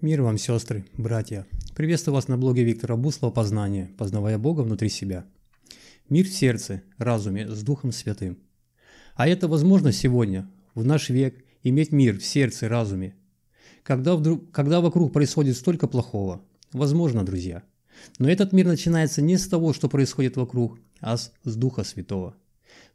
Мир вам, сестры, братья! Приветствую вас на блоге Виктора Буслова «Познание. Познавая Бога внутри себя». Мир в сердце, разуме, с Духом Святым. А это возможно сегодня, в наш век, иметь мир в сердце, разуме. Когда, вдруг, когда вокруг происходит столько плохого, возможно, друзья. Но этот мир начинается не с того, что происходит вокруг, а с, с Духа Святого.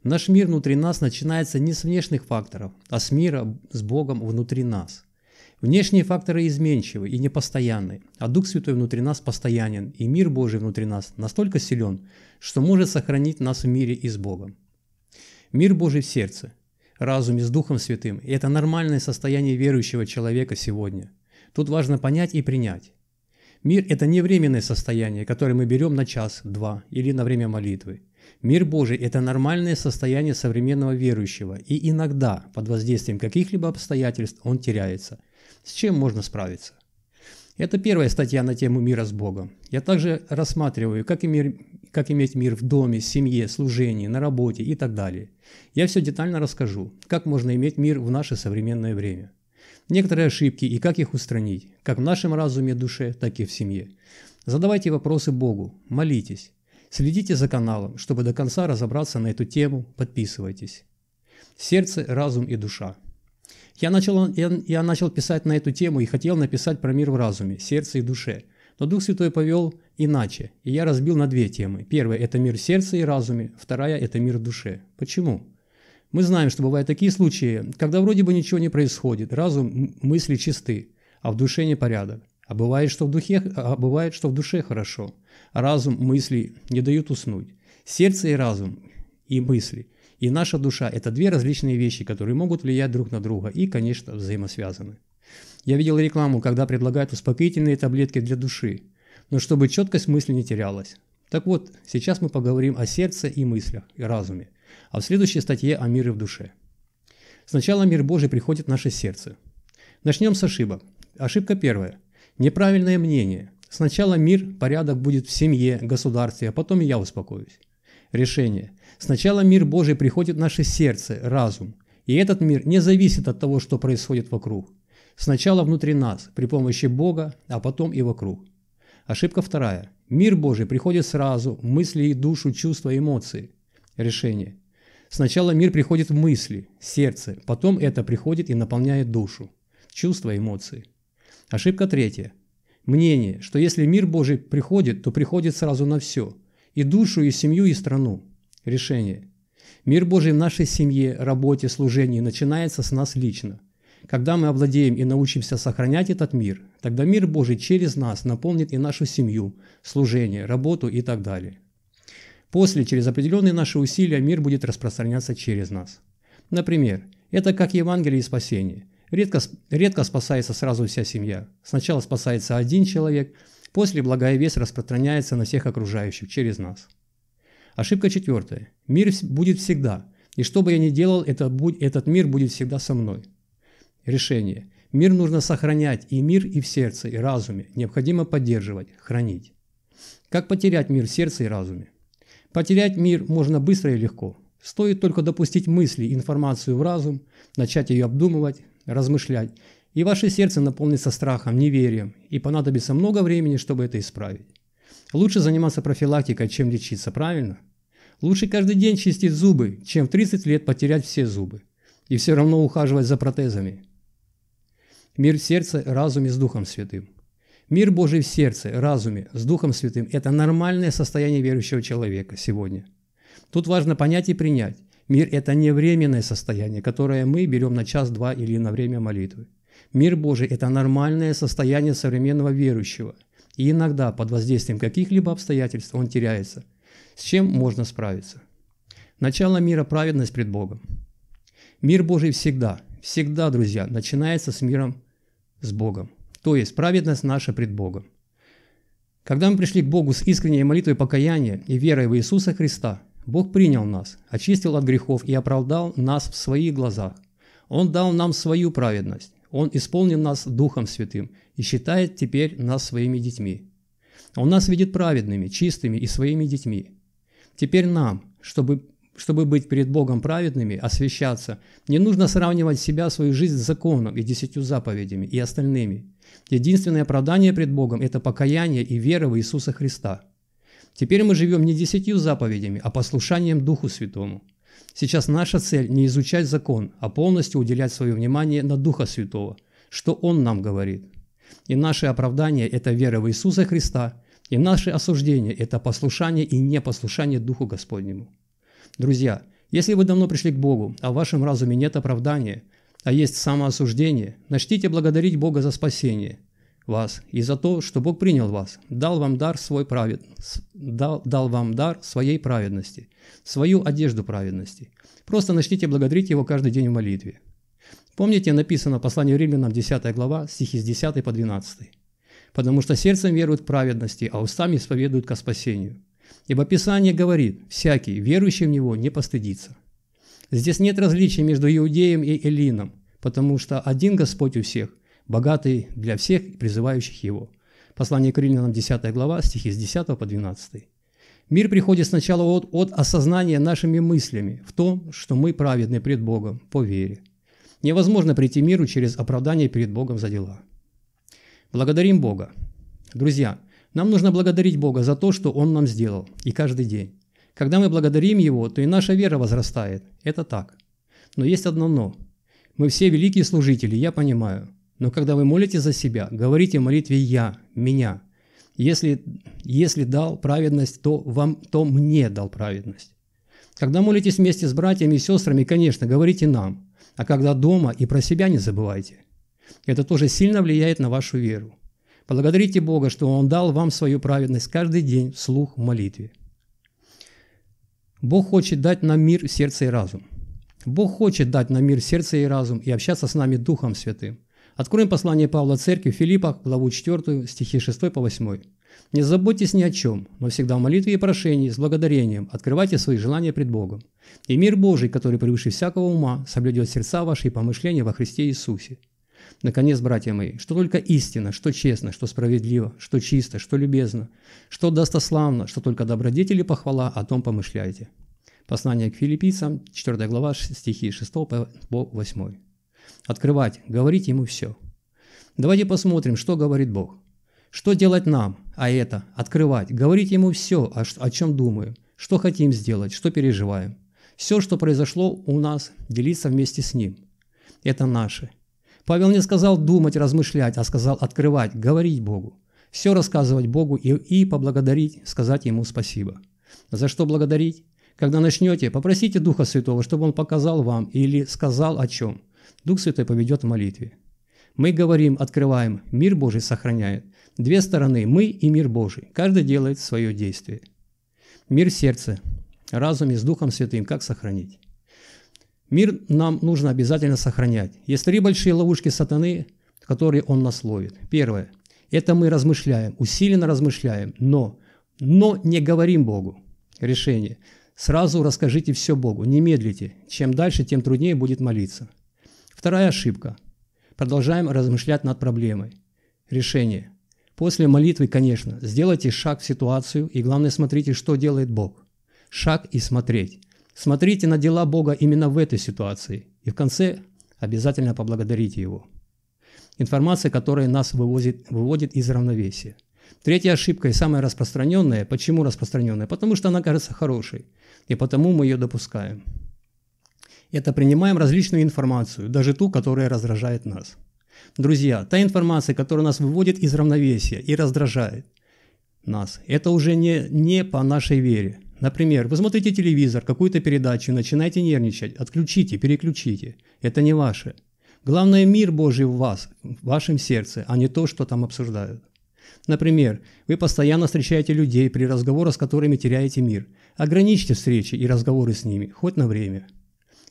Наш мир внутри нас начинается не с внешних факторов, а с мира с Богом внутри нас – Внешние факторы изменчивы и непостоянны, а Дух Святой внутри нас постоянен, и мир Божий внутри нас настолько силен, что может сохранить нас в мире и с Богом. Мир Божий в сердце, разуме с Духом Святым, и это нормальное состояние верующего человека сегодня. Тут важно понять и принять. Мир – это не временное состояние, которое мы берем на час, два или на время молитвы. Мир Божий – это нормальное состояние современного верующего, и иногда, под воздействием каких-либо обстоятельств, он теряется – с чем можно справиться? Это первая статья на тему мира с Богом. Я также рассматриваю, как, мир, как иметь мир в доме, семье, служении, на работе и так далее. Я все детально расскажу, как можно иметь мир в наше современное время. Некоторые ошибки и как их устранить, как в нашем разуме, душе, так и в семье. Задавайте вопросы Богу, молитесь. Следите за каналом, чтобы до конца разобраться на эту тему, подписывайтесь. Сердце, разум и душа – я начал, я, я начал писать на эту тему и хотел написать про мир в разуме, сердце и душе. Но Дух Святой повел иначе, и я разбил на две темы. Первая – это мир сердца и разуме, вторая – это мир душе. Почему? Мы знаем, что бывают такие случаи, когда вроде бы ничего не происходит, разум, мысли чисты, а в душе непорядок. А бывает, что в, духе, а бывает, что в душе хорошо. А разум, мысли не дают уснуть. Сердце и разум и мысли и наша душа – это две различные вещи, которые могут влиять друг на друга и, конечно, взаимосвязаны. Я видел рекламу, когда предлагают успокоительные таблетки для души, но чтобы четкость мысли не терялась. Так вот, сейчас мы поговорим о сердце и мыслях, и разуме, а в следующей статье о мире в душе. Сначала мир Божий приходит в наше сердце. Начнем с ошибок. Ошибка первая. Неправильное мнение. Сначала мир, порядок будет в семье, государстве, а потом и я успокоюсь решение. Сначала мир Божий приходит в наше сердце, разум. И этот мир не зависит от того, что происходит вокруг. Сначала внутри нас, при помощи Бога, а потом и вокруг. Ошибка вторая. Мир Божий приходит сразу, мысли и душу, чувства, эмоции. Решение. Сначала мир приходит в мысли, сердце, потом это приходит и наполняет душу, чувства, эмоции. Ошибка третья. Мнение, что если мир Божий приходит, то приходит сразу на все – и душу, и семью, и страну. Решение. Мир Божий в нашей семье, работе, служении начинается с нас лично. Когда мы овладеем и научимся сохранять этот мир, тогда мир Божий через нас наполнит и нашу семью, служение, работу и так далее. После, через определенные наши усилия, мир будет распространяться через нас. Например, это как Евангелие и спасение. Редко, редко спасается сразу вся семья. Сначала спасается один человек – После благая вес распространяется на всех окружающих через нас. Ошибка четвертая. Мир будет всегда. И что бы я ни делал, это будь, этот мир будет всегда со мной. Решение. Мир нужно сохранять и мир, и в сердце, и разуме. Необходимо поддерживать, хранить. Как потерять мир в сердце и разуме? Потерять мир можно быстро и легко. Стоит только допустить мысли, информацию в разум, начать ее обдумывать, размышлять, и ваше сердце наполнится страхом, неверием, и понадобится много времени, чтобы это исправить. Лучше заниматься профилактикой, чем лечиться, правильно? Лучше каждый день чистить зубы, чем в 30 лет потерять все зубы и все равно ухаживать за протезами. Мир в сердце, разуме с Духом Святым. Мир Божий в сердце, разуме, с Духом Святым – это нормальное состояние верующего человека сегодня. Тут важно понять и принять. Мир – это не временное состояние, которое мы берем на час-два или на время молитвы. Мир Божий – это нормальное состояние современного верующего, и иногда под воздействием каких-либо обстоятельств он теряется. С чем можно справиться? Начало мира – праведность пред Богом. Мир Божий всегда, всегда, друзья, начинается с миром с Богом, то есть праведность наша пред Богом. Когда мы пришли к Богу с искренней молитвой покаяния и верой в Иисуса Христа, Бог принял нас, очистил от грехов и оправдал нас в своих глазах. Он дал нам свою праведность. Он исполнил нас Духом Святым и считает теперь нас своими детьми. Он нас видит праведными, чистыми и своими детьми. Теперь нам, чтобы, чтобы быть перед Богом праведными, освящаться, не нужно сравнивать себя, свою жизнь с законом и десятью заповедями и остальными. Единственное оправдание пред Богом – это покаяние и вера в Иисуса Христа. Теперь мы живем не десятью заповедями, а послушанием Духу Святому – Сейчас наша цель не изучать закон, а полностью уделять свое внимание на Духа Святого, что Он нам говорит. И наше оправдание – это вера в Иисуса Христа, и наше осуждение – это послушание и непослушание Духу Господнему. Друзья, если вы давно пришли к Богу, а в вашем разуме нет оправдания, а есть самоосуждение, начните благодарить Бога за спасение – вас и за то, что Бог принял вас, дал вам дар, свой правед... дал, дал вам дар своей праведности, свою одежду праведности. Просто начните благодарить Его каждый день в молитве. Помните, написано в послании римлянам 10 глава, стихи с 10 по 12. «Потому что сердцем веруют к праведности, а устами исповедуют ко спасению. Ибо Писание говорит, всякий, верующий в Него, не постыдится». Здесь нет различий между иудеем и элином, потому что один Господь у всех – богатый для всех, призывающих его. Послание к Римлянам, 10 глава, стихи с 10 по 12. Мир приходит сначала от, от осознания нашими мыслями в том, что мы праведны пред Богом по вере. Невозможно прийти миру через оправдание перед Богом за дела. Благодарим Бога. Друзья, нам нужно благодарить Бога за то, что Он нам сделал, и каждый день. Когда мы благодарим Его, то и наша вера возрастает. Это так. Но есть одно «но». Мы все великие служители, я понимаю – но когда вы молите за себя, говорите в молитве «я», «меня». Если, если дал праведность, то, вам, то мне дал праведность. Когда молитесь вместе с братьями и сестрами, конечно, говорите нам. А когда дома и про себя не забывайте. Это тоже сильно влияет на вашу веру. Благодарите Бога, что Он дал вам свою праведность каждый день вслух в молитве. Бог хочет дать нам мир, сердце и разум. Бог хочет дать нам мир, сердце и разум и общаться с нами Духом Святым. Откроем послание Павла Церкви Филиппах главу 4, стихи 6 по 8. «Не заботьтесь ни о чем, но всегда в молитве и прошении с благодарением открывайте свои желания пред Богом. И мир Божий, который превыше всякого ума, соблюдет сердца ваши и помышления во Христе Иисусе». Наконец, братья мои, что только истина, что честно, что справедливо, что чисто, что любезно, что достославно, что только добродетели похвала, о том помышляйте. Послание к филиппийцам, 4 глава, стихи 6 по 8 открывать, говорить ему все. Давайте посмотрим, что говорит Бог. Что делать нам, а это, открывать, говорить ему все, о, о чем думаем, что хотим сделать, что переживаем. Все, что произошло у нас, делиться вместе с ним. Это наше. Павел не сказал думать, размышлять, а сказал открывать, говорить Богу. Все рассказывать Богу и, и поблагодарить, сказать Ему спасибо. За что благодарить? Когда начнете, попросите Духа Святого, чтобы Он показал вам или сказал о чем – Дух Святой поведет в молитве. Мы говорим, открываем, мир Божий сохраняет. Две стороны, мы и мир Божий. Каждый делает свое действие. Мир сердца, разум и с Духом Святым, как сохранить? Мир нам нужно обязательно сохранять. Есть три большие ловушки сатаны, которые он нас ловит. Первое. Это мы размышляем, усиленно размышляем, но, но не говорим Богу. Решение. Сразу расскажите все Богу, не медлите. Чем дальше, тем труднее будет молиться. Вторая ошибка. Продолжаем размышлять над проблемой. Решение. После молитвы, конечно, сделайте шаг в ситуацию и главное смотрите, что делает Бог. Шаг и смотреть. Смотрите на дела Бога именно в этой ситуации и в конце обязательно поблагодарите Его. Информация, которая нас вывозит, выводит из равновесия. Третья ошибка и самая распространенная. Почему распространенная? Потому что она кажется хорошей, и потому мы ее допускаем это принимаем различную информацию, даже ту, которая раздражает нас. Друзья, та информация, которая нас выводит из равновесия и раздражает нас, это уже не, не по нашей вере. Например, вы смотрите телевизор, какую-то передачу, начинаете нервничать, отключите, переключите. Это не ваше. Главное, мир Божий в вас, в вашем сердце, а не то, что там обсуждают. Например, вы постоянно встречаете людей, при разговорах с которыми теряете мир. Ограничьте встречи и разговоры с ними, хоть на время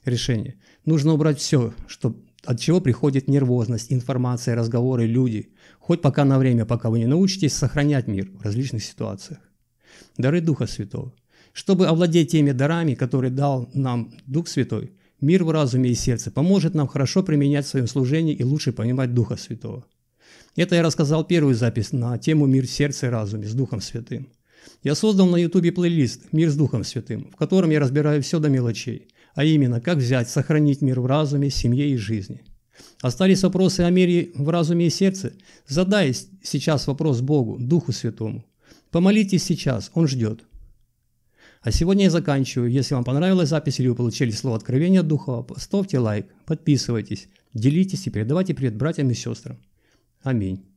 решение. Нужно убрать все, что, от чего приходит нервозность, информация, разговоры, люди. Хоть пока на время, пока вы не научитесь сохранять мир в различных ситуациях. Дары Духа Святого. Чтобы овладеть теми дарами, которые дал нам Дух Святой, мир в разуме и сердце поможет нам хорошо применять в своем служении и лучше понимать Духа Святого. Это я рассказал первую запись на тему «Мир сердца и разуме» с Духом Святым. Я создал на YouTube плейлист «Мир с Духом Святым», в котором я разбираю все до мелочей а именно, как взять, сохранить мир в разуме, семье и жизни. Остались вопросы о мире в разуме и сердце? Задай сейчас вопрос Богу, Духу Святому. Помолитесь сейчас, Он ждет. А сегодня я заканчиваю. Если вам понравилась запись или вы получили слово откровения от Духа, ставьте лайк, подписывайтесь, делитесь и передавайте привет братьям и сестрам. Аминь.